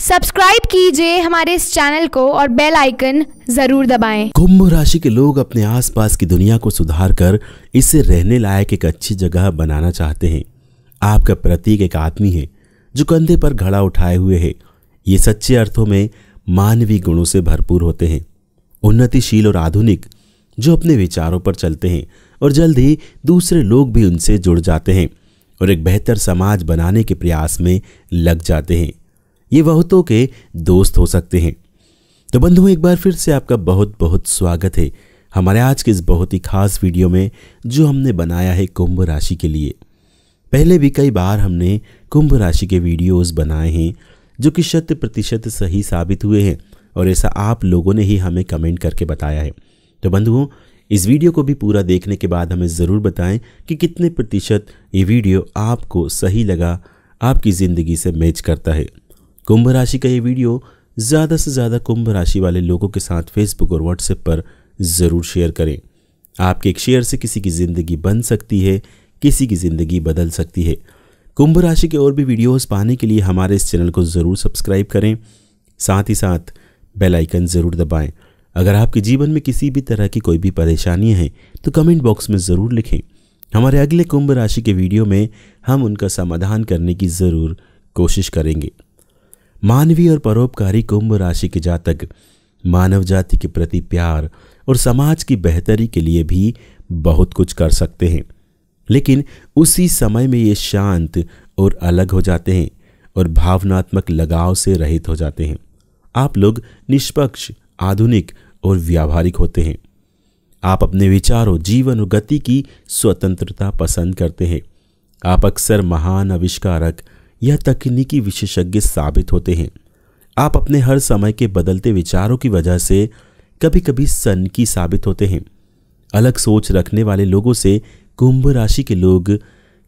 Subscribe कीजिए हमारे इस चैनल को और बेल आइकन जरूर दबाएं। कुंभ राशि के लोग अपने आसपास की दुनिया को सुधार कर इसे रहने लायक एक अच्छी जगह बनाना चाहते हैं आपका प्रतीक एक आदमी है जो कंधे पर घड़ा उठाए हुए है ये सच्चे अर्थों में मानवीय गुणों से भरपूर होते हैं उन्नतिशील और आधुनिक जो अपने विचारों पर चलते हैं और जल्द ही दूसरे लोग भी उनसे जुड़ जाते हैं और एक बेहतर समाज बनाने के प्रयास में लग जाते हैं ये बहुतों के दोस्त हो सकते हैं तो बंधुओं एक बार फिर से आपका बहुत बहुत स्वागत है हमारे आज के इस बहुत ही खास वीडियो में जो हमने बनाया है कुंभ राशि के लिए पहले भी कई बार हमने कुंभ राशि के वीडियोस बनाए हैं जो कि शत प्रतिशत सही साबित हुए हैं और ऐसा आप लोगों ने ही हमें कमेंट करके बताया है तो बंधुओं इस वीडियो को भी पूरा देखने के बाद हमें ज़रूर बताएं कि कितने प्रतिशत ये वीडियो आपको सही लगा आपकी ज़िंदगी से मैच करता है कुंभ राशि का ये वीडियो ज़्यादा से ज़्यादा कुंभ राशि वाले लोगों के साथ फेसबुक और व्हाट्सएप पर ज़रूर शेयर करें आपके एक शेयर से किसी की ज़िंदगी बन सकती है किसी की ज़िंदगी बदल सकती है कुंभ राशि के और भी वीडियोस पाने के लिए हमारे इस चैनल को ज़रूर सब्सक्राइब करें साथ ही साथ बेल आइकन ज़रूर दबाएं अगर आपके जीवन में किसी भी तरह की कोई भी परेशानी है तो कमेंट बॉक्स में ज़रूर लिखें हमारे अगले कुंभ राशि के वीडियो में हम उनका समाधान करने की ज़रूर कोशिश करेंगे मानवीय और परोपकारी कुंभ राशि के जातक मानव जाति के प्रति प्यार और समाज की बेहतरी के लिए भी बहुत कुछ कर सकते हैं लेकिन उसी समय में ये शांत और अलग हो जाते हैं और भावनात्मक लगाव से रहित हो जाते हैं आप लोग निष्पक्ष आधुनिक और व्यावहारिक होते हैं आप अपने विचारों जीवन और गति की स्वतंत्रता पसंद करते हैं आप अक्सर महान आविष्कारक यह तकनीकी विशेषज्ञ साबित होते हैं आप अपने हर समय के बदलते विचारों की वजह से कभी कभी सनकी साबित होते हैं अलग सोच रखने वाले लोगों से कुंभ राशि के लोग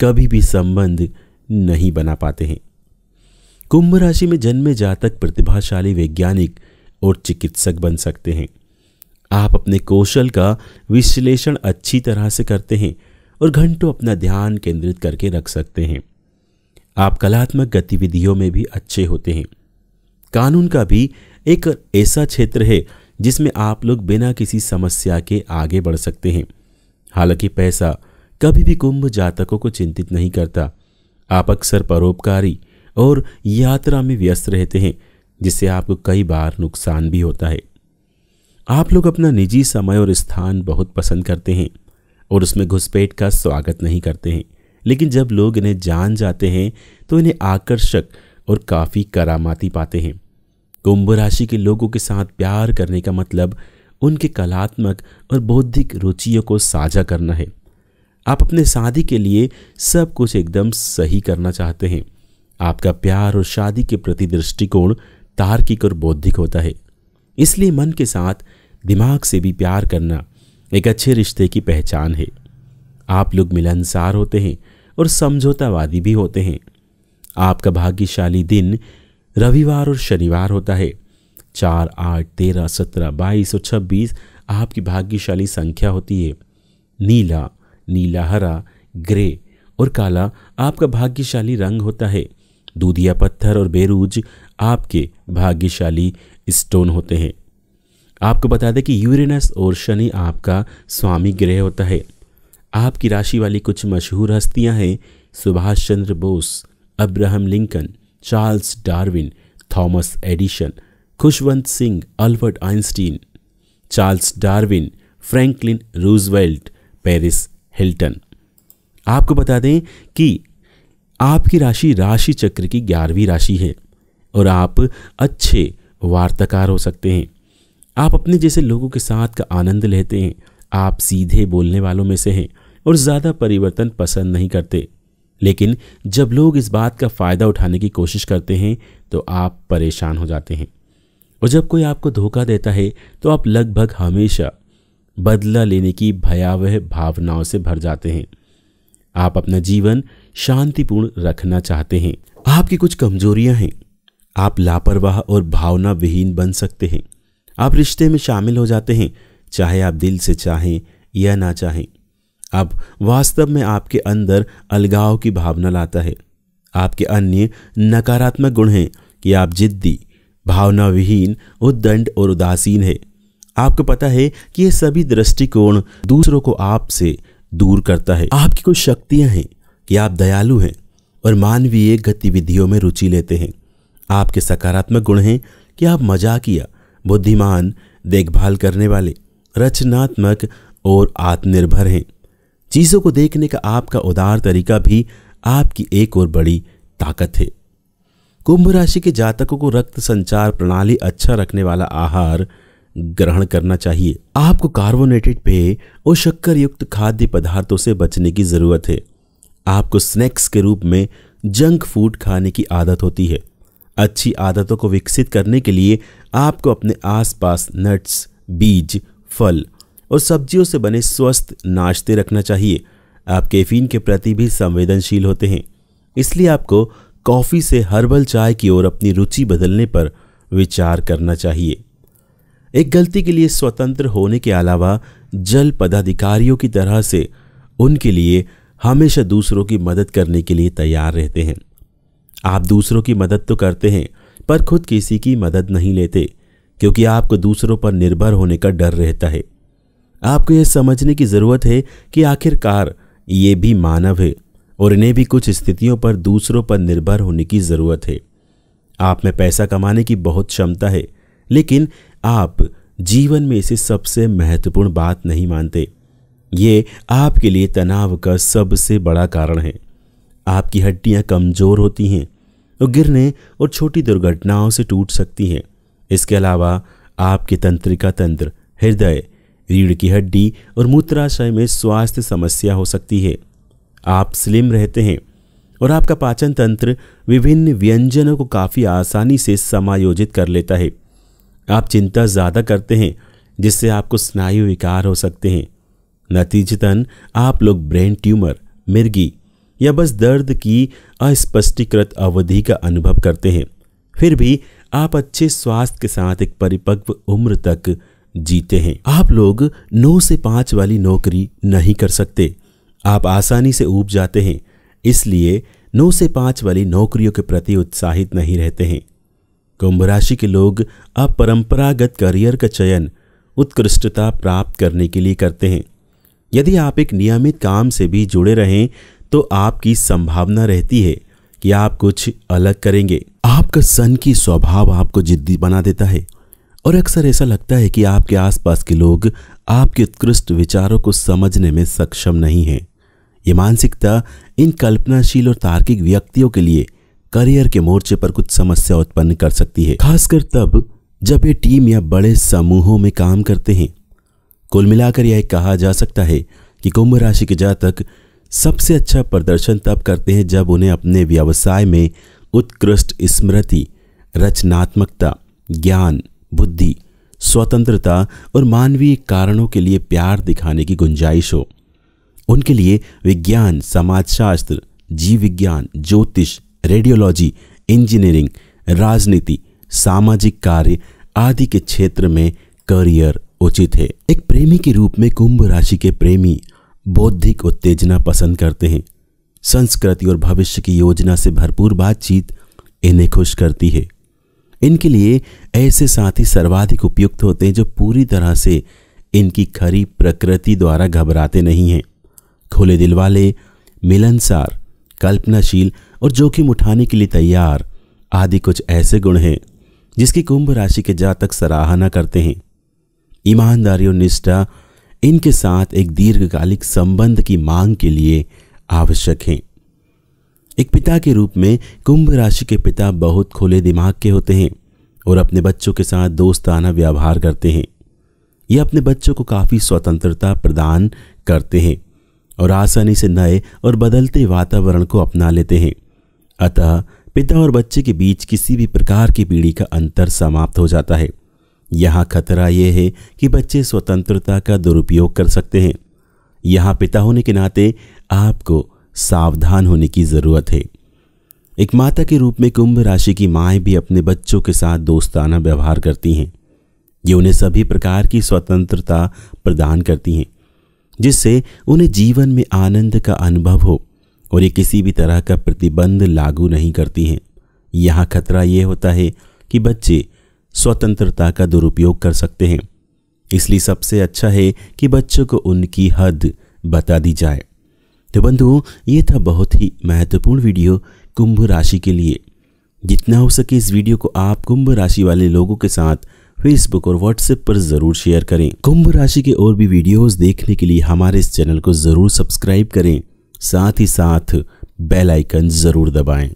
कभी भी संबंध नहीं बना पाते हैं कुंभ राशि में जन्मे जातक प्रतिभाशाली वैज्ञानिक और चिकित्सक बन सकते हैं आप अपने कौशल का विश्लेषण अच्छी तरह से करते हैं और घंटों अपना ध्यान केंद्रित करके रख सकते हैं आप कलात्मक गतिविधियों में भी अच्छे होते हैं कानून का भी एक ऐसा क्षेत्र है जिसमें आप लोग बिना किसी समस्या के आगे बढ़ सकते हैं हालांकि पैसा कभी भी कुंभ जातकों को चिंतित नहीं करता आप अक्सर परोपकारी और यात्रा में व्यस्त रहते हैं जिससे आपको कई बार नुकसान भी होता है आप लोग अपना निजी समय और स्थान बहुत पसंद करते हैं और उसमें घुसपैठ का स्वागत नहीं करते हैं लेकिन जब लोग इन्हें जान जाते हैं तो इन्हें आकर्षक और काफ़ी करामाती पाते हैं कुंभ राशि के लोगों के साथ प्यार करने का मतलब उनके कलात्मक और बौद्धिक रुचियों को साझा करना है आप अपने शादी के लिए सब कुछ एकदम सही करना चाहते हैं आपका प्यार और शादी के प्रति दृष्टिकोण तार्किक और बौद्धिक होता है इसलिए मन के साथ दिमाग से भी प्यार करना एक अच्छे रिश्ते की पहचान है आप लोग मिलनसार होते हैं और समझौतावादी भी होते हैं आपका भाग्यशाली दिन रविवार और शनिवार होता है चार आठ तेरह सत्रह बाईस और छब्बीस आपकी भाग्यशाली संख्या होती है नीला नीला हरा ग्रे और काला आपका भाग्यशाली रंग होता है दूधिया पत्थर और बेरूज आपके भाग्यशाली स्टोन होते हैं आपको बता दें कि यूरेनस और शनि आपका स्वामी ग्रह होता है आपकी राशि वाली कुछ मशहूर हस्तियां हैं Subhash Chandra Bose Abraham Lincoln Charles Darwin Thomas Edison Khushwant Singh Albert Einstein Charles Darwin Franklin Roosevelt Paris Hilton आपको बता दें कि आपकी राशि राशि चक्र की ग्यारहवीं राशि है और आप अच्छे वार्ताकार हो सकते हैं आप अपने जैसे लोगों के साथ का आनंद लेते हैं आप सीधे बोलने वालों में से हैं और ज़्यादा परिवर्तन पसंद नहीं करते लेकिन जब लोग इस बात का फ़ायदा उठाने की कोशिश करते हैं तो आप परेशान हो जाते हैं और जब कोई आपको धोखा देता है तो आप लगभग हमेशा बदला लेने की भयावह भावनाओं से भर जाते हैं आप अपना जीवन शांतिपूर्ण रखना चाहते हैं आपकी कुछ कमजोरियां हैं आप लापरवाह और भावना विहीन बन सकते हैं आप रिश्ते में शामिल हो जाते हैं चाहे आप दिल से चाहें या ना चाहें अब वास्तव में आपके अंदर अलगाव की भावना लाता है आपके अन्य नकारात्मक गुण हैं कि आप जिद्दी भावना विहीन उद्दंड और उदासीन है आपको पता है कि ये सभी दृष्टिकोण दूसरों को आपसे दूर करता है आपकी कुछ शक्तियां हैं कि आप दयालु हैं और मानवीय गतिविधियों में रुचि लेते हैं आपके सकारात्मक गुण हैं कि आप मजाकिया बुद्धिमान देखभाल करने वाले रचनात्मक और आत्मनिर्भर हैं चीज़ों को देखने का आपका उदार तरीका भी आपकी एक और बड़ी ताकत है कुंभ राशि के जातकों को रक्त संचार प्रणाली अच्छा रखने वाला आहार ग्रहण करना चाहिए आपको कार्बोनेटेड पेय और शक्कर युक्त खाद्य पदार्थों से बचने की ज़रूरत है आपको स्नैक्स के रूप में जंक फूड खाने की आदत होती है अच्छी आदतों को विकसित करने के लिए आपको अपने आसपास नट्स बीज फल और सब्जियों से बने स्वस्थ नाश्ते रखना चाहिए आप कैफीन के प्रति भी संवेदनशील होते हैं इसलिए आपको कॉफ़ी से हर्बल चाय की ओर अपनी रुचि बदलने पर विचार करना चाहिए एक गलती के लिए स्वतंत्र होने के अलावा जल पदाधिकारियों की तरह से उनके लिए हमेशा दूसरों की मदद करने के लिए तैयार रहते हैं आप दूसरों की मदद तो करते हैं पर खुद किसी की मदद नहीं लेते क्योंकि आपको दूसरों पर निर्भर होने का डर रहता है आपको यह समझने की ज़रूरत है कि आखिरकार ये भी मानव है और इन्हें भी कुछ स्थितियों पर दूसरों पर निर्भर होने की ज़रूरत है आप में पैसा कमाने की बहुत क्षमता है लेकिन आप जीवन में इसे सबसे महत्वपूर्ण बात नहीं मानते ये आपके लिए तनाव का सबसे बड़ा कारण है आपकी हड्डियां कमज़ोर होती हैं और गिरने और छोटी दुर्घटनाओं से टूट सकती हैं इसके अलावा आपके तंत्रिका तंत्र हृदय रीढ़ की हड्डी और मूत्राशय में स्वास्थ्य समस्या हो सकती है आप स्लिम रहते हैं और आपका पाचन तंत्र विभिन्न व्यंजनों को काफ़ी आसानी से समायोजित कर लेता है आप चिंता ज़्यादा करते हैं जिससे आपको स्नायु विकार हो सकते हैं नतीजतन आप लोग ब्रेन ट्यूमर मिर्गी या बस दर्द की अस्पष्टीकृत अवधि का अनुभव करते हैं फिर भी आप अच्छे स्वास्थ्य के साथ एक परिपक्व उम्र तक जीते हैं आप लोग नौ से पाँच वाली नौकरी नहीं कर सकते आप आसानी से ऊब जाते हैं इसलिए नौ से पाँच वाली नौकरियों के प्रति उत्साहित नहीं रहते हैं कुंभ राशि के लोग अब परंपरागत करियर का चयन उत्कृष्टता प्राप्त करने के लिए करते हैं यदि आप एक नियमित काम से भी जुड़े रहें तो आपकी संभावना रहती है कि आप कुछ अलग करेंगे आपका सन की स्वभाव आपको जिद्दी बना देता है और अक्सर ऐसा लगता है कि आपके आसपास के लोग आपके उत्कृष्ट विचारों को समझने में सक्षम नहीं हैं ये मानसिकता इन कल्पनाशील और तार्किक व्यक्तियों के लिए करियर के मोर्चे पर कुछ समस्या उत्पन्न कर सकती है खासकर तब जब ये टीम या बड़े समूहों में काम करते हैं कुल मिलाकर यह कहा जा सकता है कि कुंभ राशि के जातक सबसे अच्छा प्रदर्शन तब करते हैं जब उन्हें अपने व्यवसाय में उत्कृष्ट स्मृति रचनात्मकता ज्ञान बुद्धि स्वतंत्रता और मानवीय कारणों के लिए प्यार दिखाने की गुंजाइश हो उनके लिए विज्ञान समाजशास्त्र जीव विज्ञान ज्योतिष रेडियोलॉजी इंजीनियरिंग राजनीति सामाजिक कार्य आदि के क्षेत्र में करियर उचित है एक प्रेमी के रूप में कुंभ राशि के प्रेमी बौद्धिक उत्तेजना पसंद करते हैं संस्कृति और भविष्य की योजना से भरपूर बातचीत इन्हें खुश करती है इनके लिए ऐसे साथी सर्वाधिक उपयुक्त होते हैं जो पूरी तरह से इनकी खरी प्रकृति द्वारा घबराते नहीं हैं खुले दिल वाले मिलनसार कल्पनाशील और जोखिम उठाने के लिए तैयार आदि कुछ ऐसे गुण हैं जिसकी कुंभ राशि के जातक सराहना करते हैं ईमानदारी और निष्ठा इनके साथ एक दीर्घकालिक संबंध की मांग के लिए आवश्यक हैं एक पिता के रूप में कुंभ राशि के पिता बहुत खुले दिमाग के होते हैं और अपने बच्चों के साथ दोस्ताना व्यवहार करते हैं ये अपने बच्चों को काफ़ी स्वतंत्रता प्रदान करते हैं और आसानी से नए और बदलते वातावरण को अपना लेते हैं अतः पिता और बच्चे के बीच किसी भी प्रकार की पीढ़ी का अंतर समाप्त हो जाता है यहाँ खतरा यह है कि बच्चे स्वतंत्रता का दुरुपयोग कर सकते हैं यहाँ पिता होने के नाते आपको सावधान होने की ज़रूरत है एक माता के रूप में कुंभ राशि की माएँ भी अपने बच्चों के साथ दोस्ताना व्यवहार करती हैं ये उन्हें सभी प्रकार की स्वतंत्रता प्रदान करती हैं जिससे उन्हें जीवन में आनंद का अनुभव हो और ये किसी भी तरह का प्रतिबंध लागू नहीं करती हैं यहाँ खतरा ये होता है कि बच्चे स्वतंत्रता का दुरुपयोग कर सकते हैं इसलिए सबसे अच्छा है कि बच्चों को उनकी हद बता दी जाए तो बंधुओं ये था बहुत ही महत्वपूर्ण वीडियो कुंभ राशि के लिए जितना हो सके इस वीडियो को आप कुंभ राशि वाले लोगों के साथ फेसबुक और व्हाट्सएप पर ज़रूर शेयर करें कुंभ राशि के और भी वीडियोस देखने के लिए हमारे इस चैनल को ज़रूर सब्सक्राइब करें साथ ही साथ बेल आइकन ज़रूर दबाएं